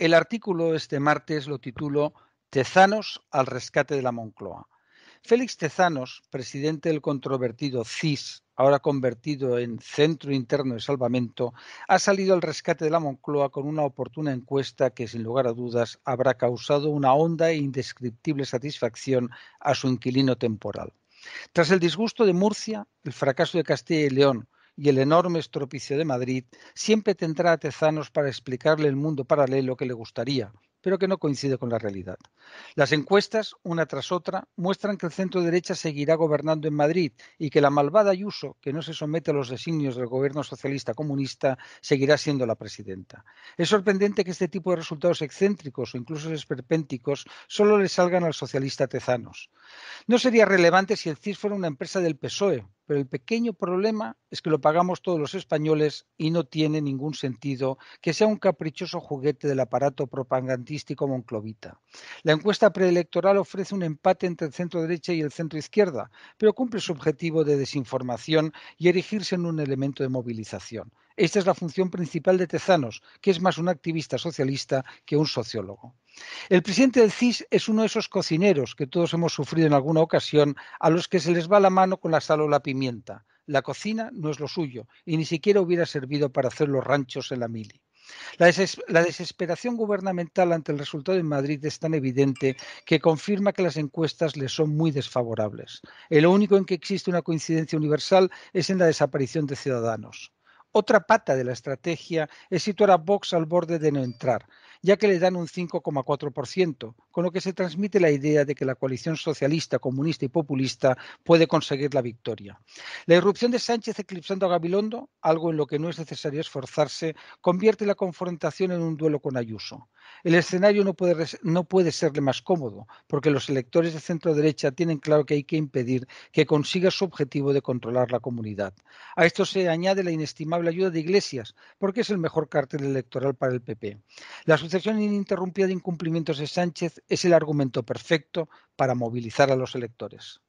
El artículo este martes lo titulo Tezanos al rescate de la Moncloa. Félix Tezanos, presidente del controvertido CIS, ahora convertido en Centro Interno de Salvamento, ha salido al rescate de la Moncloa con una oportuna encuesta que, sin lugar a dudas, habrá causado una honda e indescriptible satisfacción a su inquilino temporal. Tras el disgusto de Murcia, el fracaso de Castilla y León, y el enorme estropicio de Madrid, siempre tendrá a Tezanos para explicarle el mundo paralelo que le gustaría, pero que no coincide con la realidad. Las encuestas, una tras otra, muestran que el centro derecha seguirá gobernando en Madrid y que la malvada Ayuso, que no se somete a los designios del gobierno socialista comunista, seguirá siendo la presidenta. Es sorprendente que este tipo de resultados excéntricos o incluso esperpénticos solo le salgan al socialista Tezanos. No sería relevante si el CIS fuera una empresa del PSOE, pero el pequeño problema es que lo pagamos todos los españoles y no tiene ningún sentido que sea un caprichoso juguete del aparato propagandístico monclovita. La encuesta preelectoral ofrece un empate entre el centro derecha y el centro izquierda, pero cumple su objetivo de desinformación y erigirse en un elemento de movilización. Esta es la función principal de Tezanos, que es más un activista socialista que un sociólogo. El presidente del CIS es uno de esos cocineros que todos hemos sufrido en alguna ocasión, a los que se les va la mano con la sal o la pimienta. La cocina no es lo suyo y ni siquiera hubiera servido para hacer los ranchos en la mili. La, desesperación gubernamental ante el resultado en Madrid es tan evidente que confirma que las encuestas le son muy desfavorables. El lo único en que existe una coincidencia universal es en la desaparición de ciudadanos. Otra pata de la estrategia es situar a Vox al borde de no entrar, ya que le dan un 5,4%, con lo que se transmite la idea de que la coalición socialista, comunista y populista puede conseguir la victoria. La irrupción de Sánchez eclipsando a Gabilondo, algo en lo que no es necesario esforzarse, convierte la confrontación en un duelo con Ayuso. El escenario no puede, no puede serle más cómodo, porque los electores de centro derecha tienen claro que hay que impedir que consiga su objetivo de controlar la comunidad. A esto se añade la inestimable ayuda de Iglesias, porque es el mejor cártel electoral para el PP. La la sucesión ininterrumpida de incumplimientos de Sánchez es el argumento perfecto para movilizar a los electores.